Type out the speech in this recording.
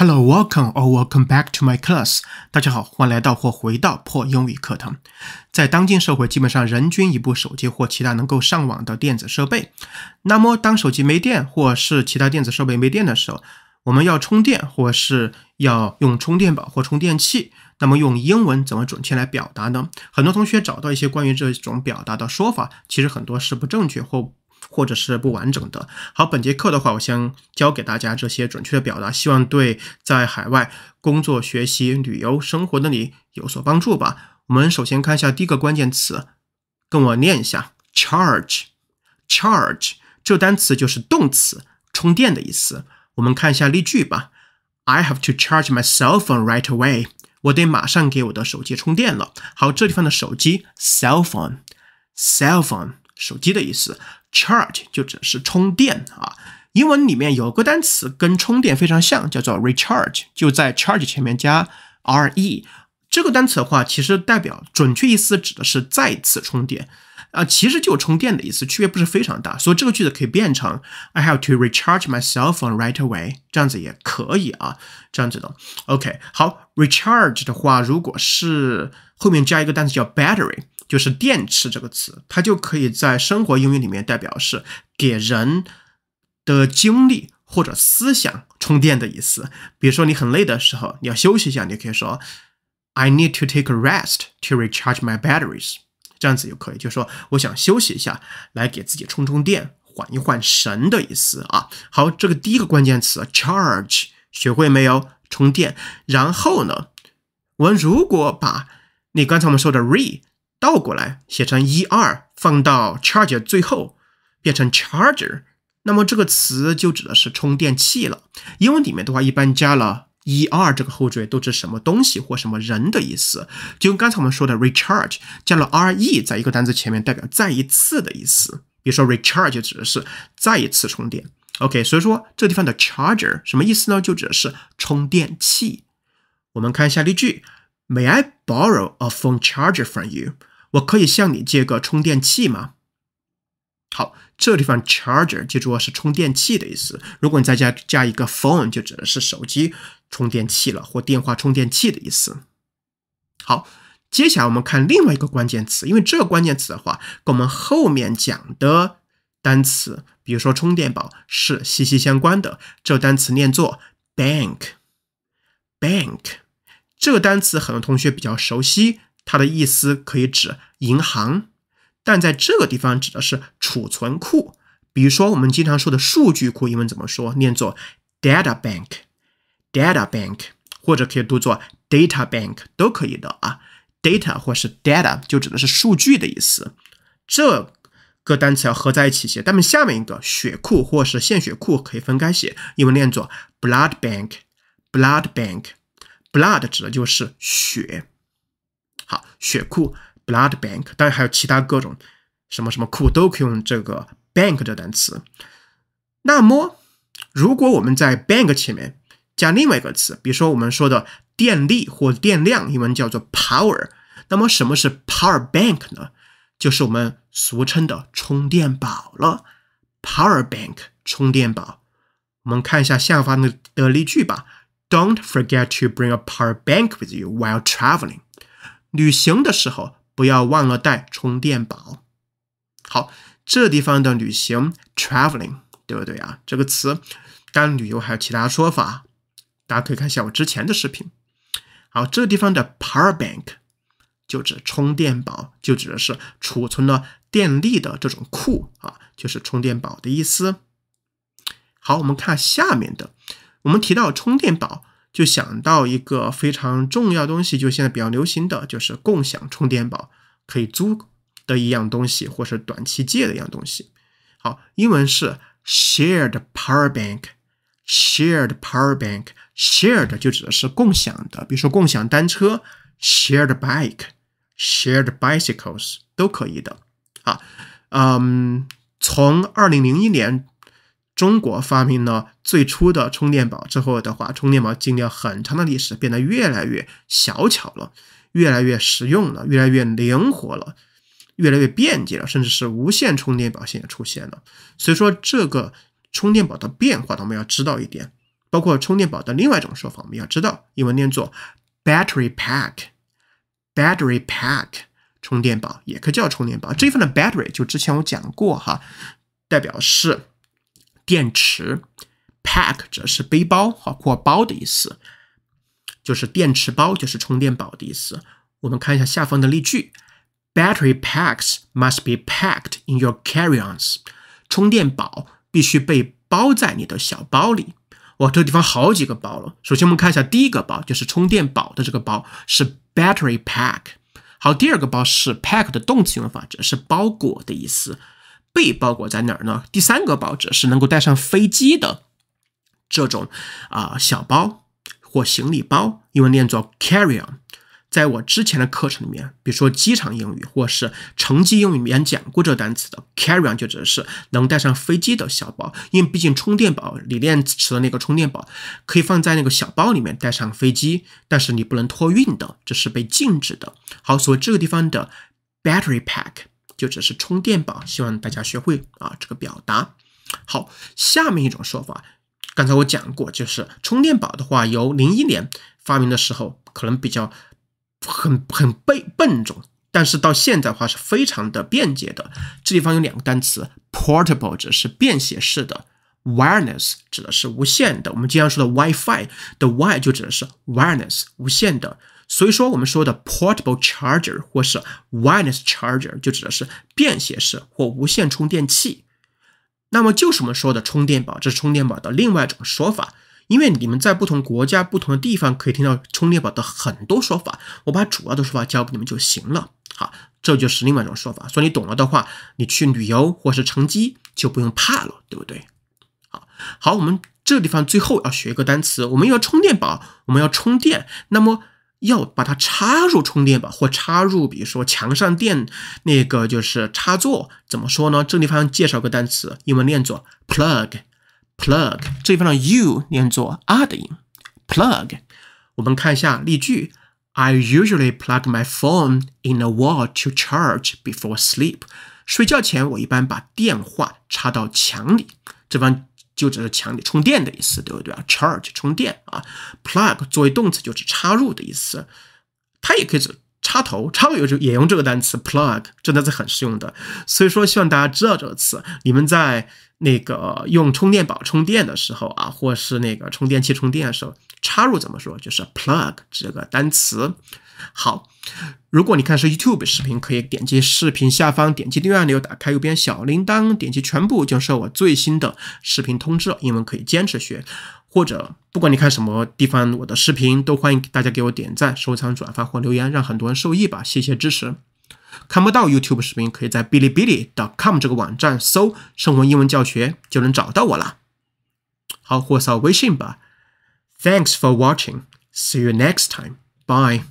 Hello, welcome or welcome back to my class。大家好，欢迎来到或回到破英语课堂。在当今社会，基本上人均一部手机或其他能够上网的电子设备。那么，当手机没电或是其他电子设备没电的时候，我们要充电或是要用充电宝或充电器。那么，用英文怎么准确来表达呢？很多同学找到一些关于这种表达的说法，其实很多是不正确或。或者是不完整的。好，本节课的话，我先教给大家这些准确的表达，希望对在海外工作、学习、旅游、生活的你有所帮助吧。我们首先看一下第一个关键词，跟我念一下：charge。charge 这单词就是动词，充电的意思。我们看一下例句吧：I have to charge my cell phone right away。我得马上给我的手机充电了。好，这地方的手机 cell phone，cell phone 手机的意思。Charge 就指的是充电啊，英文里面有个单词跟充电非常像，叫做 recharge，就在 charge 前面加 r e 这个单词的话，其实代表准确意思指的是再次充电啊，其实就充电的意思，区别不是非常大，所以这个句子可以变成 I have to recharge my cell phone right away，这样子也可以啊，这样子的。OK，好，recharge 的话，如果是后面加一个单词叫 battery。就是电池这个词，它就可以在生活英语里面代表是给人的精力或者思想充电的意思。比如说你很累的时候，你要休息一下，你可以说 "I need to take a rest to recharge my batteries"，这样子也可以，就说我想休息一下，来给自己充充电，缓一缓神的意思啊。好，这个第一个关键词 charge，学会没有？充电。然后呢，我们如果把你刚才我们说的 re 倒过来写成 er，放到 charger 最后，变成 charger，那么这个词就指的是充电器了。英文里面的话，一般加了 er 这个后缀，都指什么东西或什么人的意思。就刚才我们说的 recharge，加了 re，在一个单词前面代表再一次的意思。比如说 recharge 指的是再一次充电。OK，所以说这地方的 charger 什么意思呢？就指的是充电器。我们看一下例句。May I borrow a phone charger from you？我可以向你借个充电器吗？好，这个地方 charger 记住是充电器的意思。如果你再加加一个 phone，就指的是手机充电器了，或电话充电器的意思。好，接下来我们看另外一个关键词，因为这个关键词的话，跟我们后面讲的单词，比如说充电宝，是息息相关的。这个单词念作 bank，bank。这个单词很多同学比较熟悉，它的意思可以指银行，但在这个地方指的是储存库。比如说我们经常说的数据库，英文怎么说？念作 data bank，data bank，或者可以读作 data bank，都可以的啊。data 或是 data 就指的是数据的意思。这个单词要合在一起写。但面下面一个血库或是献血库可以分开写，英文念作 blood bank，blood bank。Blood 指的就是血，好，血库 （blood bank）。当然还有其他各种什么什么库都可以用这个 bank 的单词。那么，如果我们在 bank 前面加另外一个词，比如说我们说的电力或电量，英文叫做 power。那么，什么是 power bank 呢？就是我们俗称的充电宝了。Power bank 充电宝，我们看一下下方的的例句吧。Don't forget to bring a power bank with you while traveling. 旅行的时候不要忘了带充电宝。好，这地方的旅行 （traveling） 对不对啊？这个词，当然旅游还有其他说法，大家可以看一下我之前的视频。好，这地方的 power bank 就指充电宝，就指的是储存了电力的这种库啊，就是充电宝的意思。好，我们看下面的。我们提到充电宝，就想到一个非常重要东西，就现在比较流行的就是共享充电宝，可以租的一样东西，或是短期借的一样东西。好，英文是 shared power bank，shared power bank，shared 就指的是共享的，比如说共享单车，shared bike，shared bicycles 都可以的。啊，嗯，从二零零一年。中国发明了最初的充电宝之后的话，充电宝经历了很长的历史，变得越来越小巧了，越来越实用了，越来越灵活了，越来越便捷了，甚至是无线充电宝现也出现了。所以说，这个充电宝的变化，我们要知道一点，包括充电宝的另外一种说法，我们要知道英文念作 battery pack，battery pack 充电宝也可以叫充电宝。这一份的 battery 就之前我讲过哈，代表是。电池 pack 则是背包或包的意思，就是电池包就是充电宝的意思。我们看一下下方的例句：Battery packs must be packed in your carry-ons。充电宝必须被包在你的小包里。哇，这个地方好几个包了。首先我们看一下第一个包，就是充电宝的这个包是 battery pack。好，第二个包是 pack 的动词用法，则是包裹的意思。被包裹在哪儿呢？第三个包指的是能够带上飞机的这种啊小包或行李包，英文念作 carry-on。在我之前的课程里面，比如说机场英语或是乘机英语里面讲过这个单词的 carry-on 就指的是能带上飞机的小包。因为毕竟充电宝、锂电池的那个充电宝可以放在那个小包里面带上飞机，但是你不能托运的，这是被禁止的。好，所以这个地方的 battery pack。就只是充电宝，希望大家学会啊这个表达。好，下面一种说法，刚才我讲过，就是充电宝的话，由零一年发明的时候，可能比较很很笨笨重，但是到现在话是非常的便捷的。这地方有两个单词，portable 指的是便携式的，wireless 指的是无线的。我们经常说的 WiFi 的 Wi 就指的是 wireless 无线的。所以说，我们说的 portable charger 或是 wireless charger 就指的是便携式或无线充电器。那么，就是我们说的充电宝，这是充电宝的另外一种说法。因为你们在不同国家、不同的地方可以听到充电宝的很多说法，我把主要的说法教给你们就行了。好，这就是另外一种说法。所以你懂了的话，你去旅游或是乘机就不用怕了，对不对？好好，我们这个地方最后要学一个单词，我们要充电宝，我们要充电，那么。要把它插入充电宝，或插入，比如说墙上电那个就是插座。怎么说呢？这地方介绍个单词，英文念作 plug，plug 这地方的 u 念作 r 的音，plug。我们看一下例句：I usually plug my phone in the wall to charge before sleep。睡觉前我一般把电话插到墙里。这方。就只是强调充电的意思，对不对啊？Charge 充电啊，plug 作为动词就是插入的意思，它也可以指插头。插头是，也用这个单词 plug，真的是很适用的。所以说，希望大家知道这个词。你们在那个用充电宝充电的时候啊，或是那个充电器充电的时候，插入怎么说？就是 plug 这个单词。好。如果你看是 YouTube 视频，可以点击视频下方点击订阅按钮，打开右边小铃铛，点击全部，就是我最新的视频通知。英文可以坚持学，或者不管你看什么地方我的视频，都欢迎大家给我点赞、收藏、转发或留言，让很多人受益吧。谢谢支持。看不到 YouTube 视频，可以在 b i l 哩 b i l c o m 这个网站搜“生活英文教学”就能找到我了。好，或扫微信吧。Thanks for watching. See you next time. Bye.